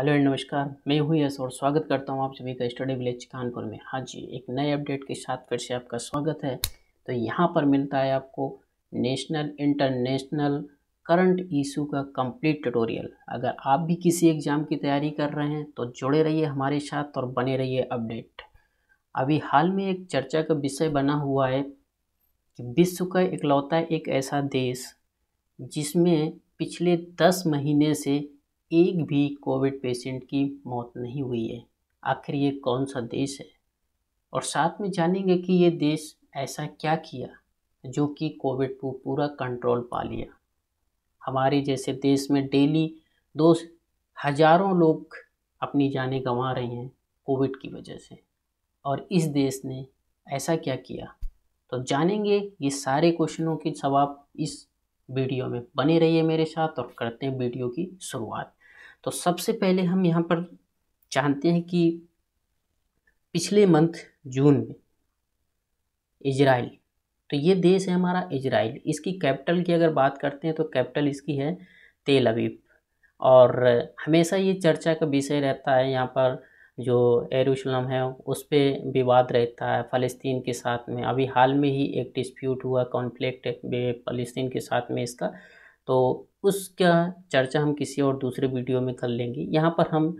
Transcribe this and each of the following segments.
hello and नमस्कार मैं हूँ यश और स्वागत करता हूँ आप सभी का स्टडी विलेज कानपुर में हाँ जी एक नए अपडेट के साथ फिर से आपका स्वागत है तो यहाँ पर मिलता है आपको नेशनल इंटरनेशनल करंट इशू का कंप्लीट ट्यूटोरियल अगर आप भी किसी एग्ज़ाम की तैयारी कर रहे हैं तो जुड़े रहिए हमारे साथ और बने रहिए अपडेट अभी हाल में एक चर्चा का विषय बना हुआ है कि विश्व का इकलौता एक ऐसा देश जिसमें पिछले दस महीने से एक भी कोविड पेशेंट की मौत नहीं हुई है आखिर ये कौन सा देश है और साथ में जानेंगे कि ये देश ऐसा क्या किया जो कि कोविड को पूरा कंट्रोल पा लिया हमारे जैसे देश में डेली दो हजारों लोग अपनी जानें गंवा रहे हैं कोविड की वजह से और इस देश ने ऐसा क्या किया तो जानेंगे ये सारे क्वेश्चनों के जवाब इस वीडियो में बने रहिए मेरे साथ और करते हैं वीडियो की शुरुआत तो सबसे पहले हम यहाँ पर जानते हैं कि पिछले मंथ जून में इजराइल तो ये देश है हमारा इजराइल इसकी कैपिटल की अगर बात करते हैं तो कैपिटल इसकी है तेल अबीब और हमेशा ये चर्चा का विषय रहता है यहाँ पर जो एरूशलम है उस पर विवाद रहता है फ़लस्तीन के साथ में अभी हाल में ही एक डिस्प्यूट हुआ कॉन्फ्लिक्ट फ़लस्तीन के साथ में इसका तो उसका चर्चा हम किसी और दूसरे वीडियो में कर लेंगे यहाँ पर हम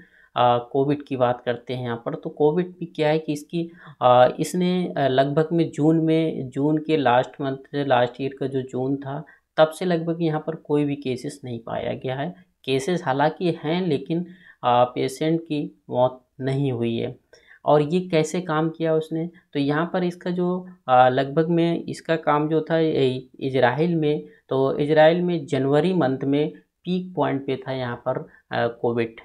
कोविड की बात करते हैं यहाँ पर तो कोविड भी क्या है कि इसकी आ, इसने लगभग में जून में जून के लास्ट मंथ लास्ट ईयर का जो जून था तब से लगभग यहाँ पर कोई भी केसेस नहीं पाया गया है केसेस हालांकि हैं लेकिन आ, पेशेंट की मौत नहीं हुई है और ये कैसे काम किया उसने तो यहाँ पर इसका जो लगभग में इसका काम जो था इजराइल में तो इजराइल में जनवरी मंथ में पीक पॉइंट पे था यहाँ पर कोविड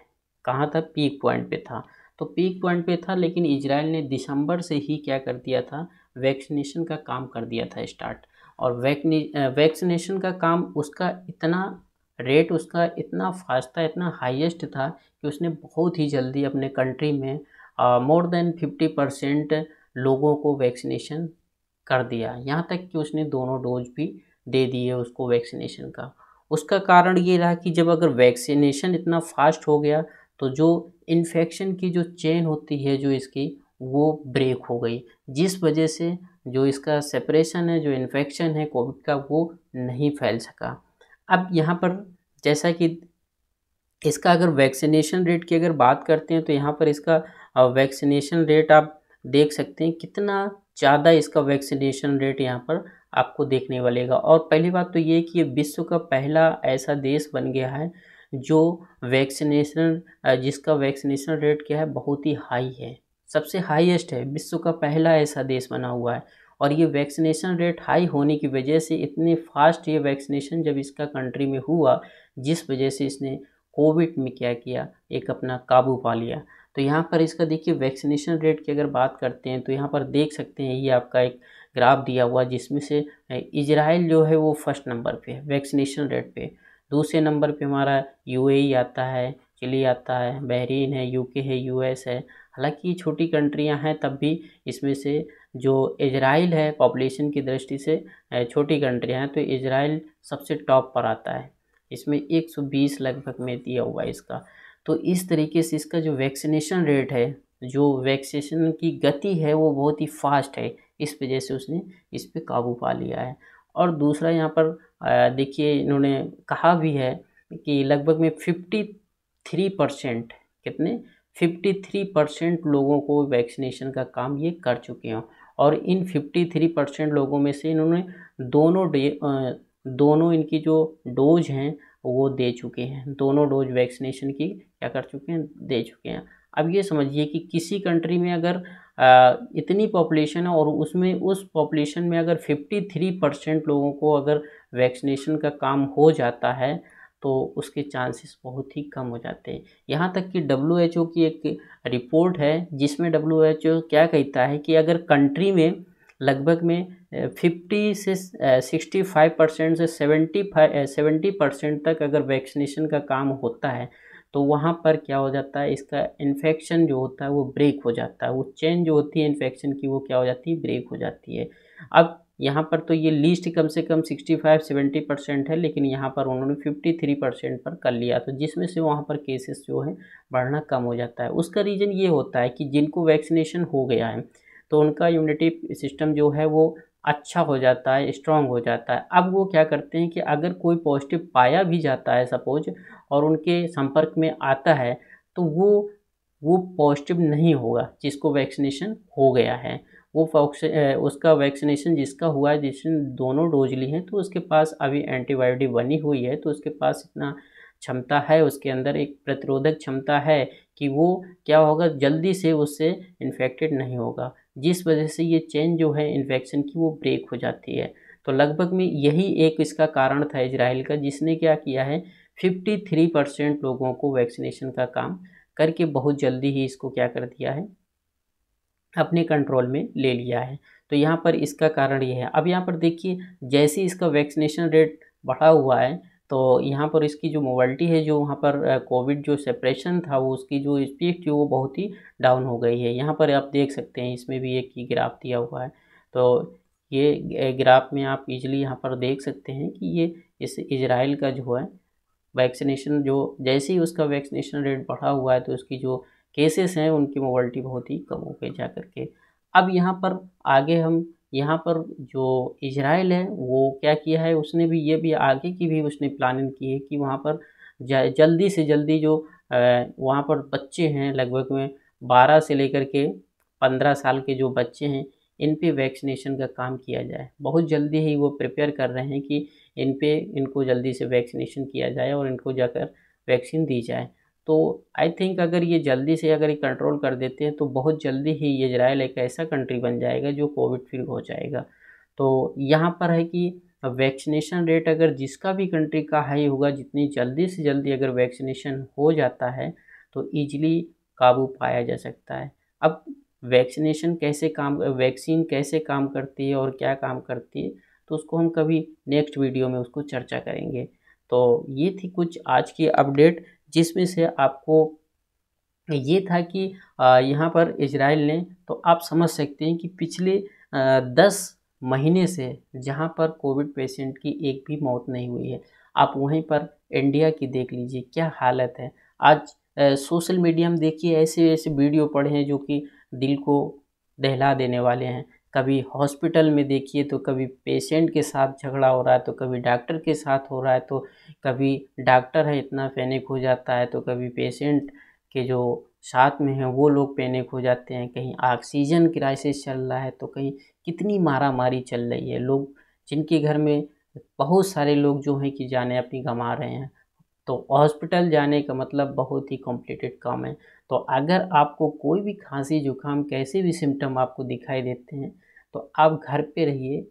कहाँ था पीक पॉइंट पे था तो पीक पॉइंट पे था लेकिन इसराइल ने दिसंबर से ही क्या कर दिया था वैक्सीनेशन का काम कर दिया था स्टार्ट और वैक्सीनेशन का काम उसका इतना रेट उसका इतना फास्ट था इतना हाईएस्ट था कि उसने बहुत ही जल्दी अपने कंट्री में मोर देन फिफ्टी परसेंट लोगों को वैक्सीनेशन कर दिया यहाँ तक कि उसने दोनों डोज भी दे दिए उसको वैक्सीनेशन का उसका कारण ये रहा कि जब अगर वैक्सीनेशन इतना फास्ट हो गया तो जो इन्फेक्शन की जो चेन होती है जो इसकी वो ब्रेक हो गई जिस वजह से जो इसका सेपरेशन है जो इन्फेक्शन है कोविड का वो नहीं फैल सका अब यहाँ पर जैसा कि इसका अगर वैक्सीनेशन रेट की अगर बात करते हैं तो यहाँ पर इसका और वैक्सीनेशन रेट आप देख सकते हैं कितना ज़्यादा इसका वैक्सीनेशन रेट यहाँ पर आपको देखने वालेगा और पहली बात तो ये कि ये विश्व का पहला ऐसा देश बन गया है जो वैक्सीनेशन जिसका वैक्सीनेशन रेट क्या है बहुत ही हाई है सबसे हाईएस्ट है विश्व का पहला ऐसा देश बना हुआ है और ये वैक्सीनेशन रेट हाई होने की वजह से इतने फास्ट ये वैक्सीनेशन जब इसका कंट्री में हुआ जिस वजह से इसने कोविड में क्या किया एक अपना काबू पा लिया तो यहाँ पर इसका देखिए वैक्सीनेशन रेट की अगर बात करते हैं तो यहाँ पर देख सकते हैं ये आपका एक ग्राफ दिया हुआ जिसमें से इजराइल जो है वो फर्स्ट नंबर पे है वैक्सीनेशन रेट पे दूसरे नंबर पे हमारा यूएई e आता है चिली आता है बहरीन है यूके है यूएस है हालांकि ये छोटी कंट्रियां हैं तब भी इसमें से जो इजराइल है पॉपुलेशन की दृष्टि से छोटी कंट्रियां हैं तो इजराइल सबसे टॉप पर आता है इसमें एक लगभग में दिया हुआ है इसका तो इस तरीके से इसका जो वैक्सीनेशन रेट है जो वैक्सीनेशन की गति है वो बहुत ही फास्ट है इस वजह से उसने इस पर काबू पा लिया है और दूसरा यहाँ पर देखिए इन्होंने कहा भी है कि लगभग में फिफ्टी थ्री परसेंट कितने फिफ्टी थ्री परसेंट लोगों को वैक्सीनेशन का काम ये कर चुके हैं और इन फिफ्टी थ्री परसेंट लोगों में से इन्होंने दोनों दोनों इनकी जो डोज हैं वो दे चुके हैं दोनों डोज वैक्सीनेशन की क्या कर चुके हैं दे चुके हैं अब ये समझिए कि किसी कंट्री में अगर इतनी पॉपुलेशन है और उसमें उस पॉपुलेशन में अगर 53 परसेंट लोगों को अगर वैक्सीनेशन का काम हो जाता है तो उसके चांसेस बहुत ही कम हो जाते हैं यहाँ तक कि डब्ल्यू की एक रिपोर्ट है जिसमें डब्ल्यू क्या कहता है कि अगर कंट्री में लगभग में फिफ्टी से सिक्सटी फाइव परसेंट से सेवेंटी फाइव सेवेंटी परसेंट तक अगर वैक्सीनेशन का काम होता है तो वहाँ पर क्या हो जाता है इसका इन्फेक्शन जो होता है वो ब्रेक हो जाता है वो चेन जो होती है इन्फेक्शन की वो क्या हो जाती है ब्रेक हो जाती है अब यहाँ पर तो ये लिस्ट कम से कम 65 70 परसेंट है लेकिन यहाँ पर उन्होंने 53 परसेंट पर कर लिया तो जिसमें से वहाँ पर केसेस जो है बढ़ना कम हो जाता है उसका रीज़न ये होता है कि जिनको वैक्सीनेशन हो गया है तो उनका इम्यूनिटी सिस्टम जो है वो अच्छा हो जाता है स्ट्रांग हो जाता है अब वो क्या करते हैं कि अगर कोई पॉजिटिव पाया भी जाता है सपोज और उनके संपर्क में आता है तो वो वो पॉजिटिव नहीं होगा जिसको वैक्सीनेशन हो गया है वो उसका वैक्सीनेशन जिसका हुआ है जिसने दोनों डोज ली हैं तो उसके पास अभी एंटीबायोटिक बनी हुई है तो उसके पास इतना क्षमता है उसके अंदर एक प्रतिरोधक क्षमता है कि वो क्या होगा जल्दी से उससे इन्फेक्टेड नहीं होगा जिस वजह से ये चेन जो है इन्फेक्शन की वो ब्रेक हो जाती है तो लगभग में यही एक इसका कारण था इसराइल का जिसने क्या किया है 53 परसेंट लोगों को वैक्सीनेशन का काम करके बहुत जल्दी ही इसको क्या कर दिया है अपने कंट्रोल में ले लिया है तो यहाँ पर इसका कारण ये है अब यहाँ पर देखिए जैसे इसका वैक्सीनेशन रेट बढ़ा हुआ है तो यहाँ पर इसकी जो मोबाइलिटी है जो वहाँ पर कोविड जो सेपरेशन था वो उसकी जो स्पीड थी वो बहुत ही डाउन हो गई है यहाँ पर आप देख सकते हैं इसमें भी एक ही ग्राफ दिया हुआ है तो ये ग्राफ में आप इजीली यहाँ पर देख सकते हैं कि ये इस इजराइल का जो है वैक्सीनेशन जो जैसे ही उसका वैक्सीनेशन रेट बढ़ा हुआ है तो उसकी जो केसेस हैं उनकी मोबाइलिटी बहुत ही कम हो गई जा के अब यहाँ पर आगे हम यहाँ पर जो इजराइल है वो क्या किया है उसने भी ये भी आगे की भी उसने प्लानिंग की है कि वहाँ पर जल्दी से जल्दी जो वहाँ पर बच्चे हैं लगभग में बारह से लेकर के पंद्रह साल के जो बच्चे हैं इन पे वैक्सीनेशन का काम किया जाए बहुत जल्दी ही वो प्रिपेयर कर रहे हैं कि इन पे इनको जल्दी से वैक्सीनेशन किया जाए और इनको जाकर वैक्सीन दी जाए तो आई थिंक अगर ये जल्दी से अगर ये कंट्रोल कर देते हैं तो बहुत जल्दी ही ये एक ऐसा कंट्री बन जाएगा जो कोविड फ्री हो जाएगा तो यहाँ पर है कि वैक्सीनेशन रेट अगर जिसका भी कंट्री का हाई होगा जितनी जल्दी से जल्दी अगर वैक्सीनेशन हो जाता है तो ईजिली काबू पाया जा सकता है अब वैक्सीनेशन कैसे काम वैक्सीन कैसे काम करती है और क्या काम करती है तो उसको हम कभी नेक्स्ट वीडियो में उसको चर्चा करेंगे तो ये थी कुछ आज की अपडेट जिसमें से आपको ये था कि यहाँ पर इसराइल ने तो आप समझ सकते हैं कि पिछले दस महीने से जहाँ पर कोविड पेशेंट की एक भी मौत नहीं हुई है आप वहीं पर इंडिया की देख लीजिए क्या हालत है आज सोशल मीडिया में देखिए ऐसे ऐसे वीडियो पड़े हैं जो कि दिल को दहला देने वाले हैं कभी हॉस्पिटल में देखिए तो कभी पेशेंट के साथ झगड़ा हो रहा है तो कभी डॉक्टर के साथ हो रहा है तो कभी डॉक्टर है इतना पैनिक हो जाता है तो कभी पेशेंट के जो साथ में है वो लोग पैनिक हो जाते हैं कहीं ऑक्सीजन क्राइसिस चल रहा है तो कहीं कितनी मारा मारी चल रही है लोग जिनके घर में बहुत सारे लोग जो हैं कि जाने अपनी गंवा रहे हैं तो हॉस्पिटल जाने का मतलब बहुत ही कॉम्प्लिकेटेड काम है तो अगर आपको कोई भी खांसी जुकाम कैसे भी सिम्टम आपको दिखाई देते हैं तो आप घर पे रहिए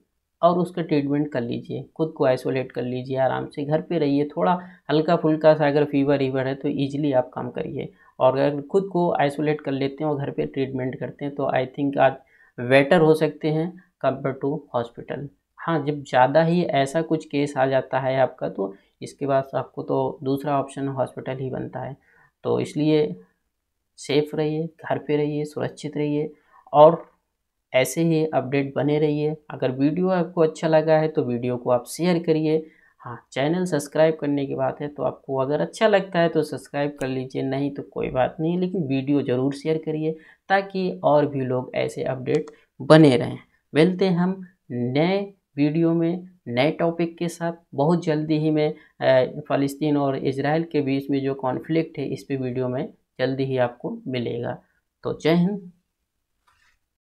और उसका ट्रीटमेंट कर लीजिए खुद को आइसोलेट कर लीजिए आराम से घर पे रहिए थोड़ा हल्का फुल्का सा अगर फीवर ईवर है तो ईजिली आप काम करिए और अगर खुद को आइसोलेट कर लेते हैं और घर पे ट्रीटमेंट करते हैं तो आई थिंक आज बेटर हो सकते हैं कंपेयर टू हॉस्पिटल हाँ जब ज़्यादा ही ऐसा कुछ केस आ जाता है आपका तो इसके बाद आपको तो दूसरा ऑप्शन हॉस्पिटल ही बनता है तो इसलिए सेफ रहिए घर पे रहिए सुरक्षित रहिए और ऐसे ही अपडेट बने रहिए अगर वीडियो आपको अच्छा लगा है तो वीडियो को आप शेयर करिए हाँ चैनल सब्सक्राइब करने की बात है तो आपको अगर अच्छा लगता है तो सब्सक्राइब कर लीजिए नहीं तो कोई बात नहीं लेकिन वीडियो ज़रूर शेयर करिए ताकि और भी लोग ऐसे अपडेट बने रहें मिलते हम नए वीडियो में नए टॉपिक के साथ बहुत जल्दी ही मैं फ़लस्तीन और इसराइल के बीच में जो कॉन्फ्लिक्ट है इस पर वीडियो में जल्दी ही आपको मिलेगा तो जय हिंद